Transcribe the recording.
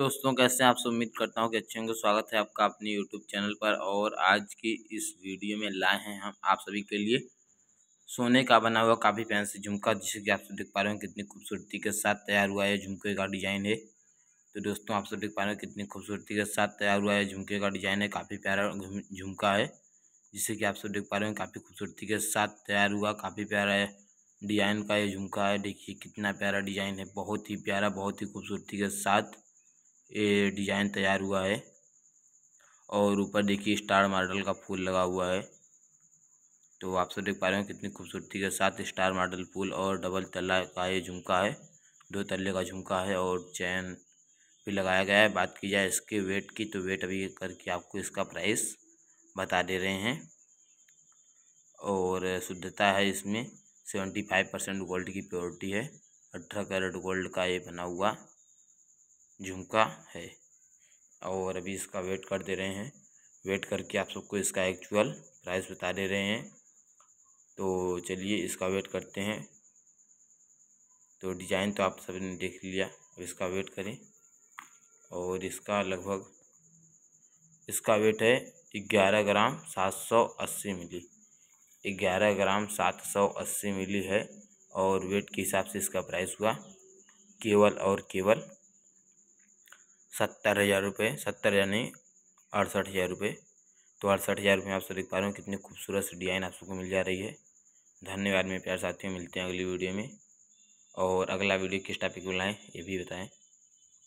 दोस्तों कैसे आप उम्मीद करता हूँ कि अच्छे होंगे स्वागत है आपका अपने यूट्यूब चैनल पर और आज की इस वीडियो में लाए हैं हम आप सभी के लिए सोने का बना हुआ काफ़ी फैंसी झुमका जिसे कि आप सब देख पा रहे हो कितनी खूबसूरती के साथ तैयार हुआ है झुमके का डिज़ाइन है तो दोस्तों आप सब देख पा रहे हो कितनी खूबसूरती के साथ तैयार हुआ है झुमके का डिज़ाइन है काफ़ी प्यारा झुमका है जिसे कि आप सब देख पा रहे हो काफ़ी खूबसूरती के साथ तैयार हुआ काफ़ी प्यारा है डिज़ाइन का ये झुमका है देखिए कितना प्यारा डिज़ाइन है बहुत ही प्यारा बहुत ही खूबसूरती के साथ ये डिज़ाइन तैयार हुआ है और ऊपर देखिए स्टार मॉडल का फूल लगा हुआ है तो आप सब देख पा रहे हो कितनी खूबसूरती के साथ स्टार मॉडल फूल और डबल तल्ला का ये झुमका है दो तल्ले का झुमका है और चैन भी लगाया गया है बात की जाए इसके वेट की तो वेट अभी करके आपको इसका प्राइस बता दे रहे हैं और शुद्धता है इसमें सेवेंटी फाइव परसेंट गोल्ड की प्योरिटी है अठारह कैरेट गोल्ड का ये बना हुआ झुमका है और अभी इसका वेट कर दे रहे हैं वेट करके आप सबको इसका एक्चुअल प्राइस बता दे रहे हैं तो चलिए इसका वेट करते हैं तो डिज़ाइन तो आप ने देख लिया अब इसका वेट करें और इसका लगभग इसका वेट है ग्यारह ग्राम सात सौ अस्सी मिली ग्यारह ग्राम सात सौ अस्सी मिली है और वेट के हिसाब से इसका प्राइस हुआ केवल और केवल सत्तर हज़ार रुपये सत्तर यानी अड़सठ हज़ार रुपये तो अड़सठ हज़ार रुपये आप सब देख पा रहे हो कितनी खूबसूरत सी डिज़ाइन आप सबको मिल जा रही है धन्यवाद मेरे प्यार साथियों मिलते हैं अगली वीडियो में और अगला वीडियो किस टॉपिक में लाएँ ये भी बताएँ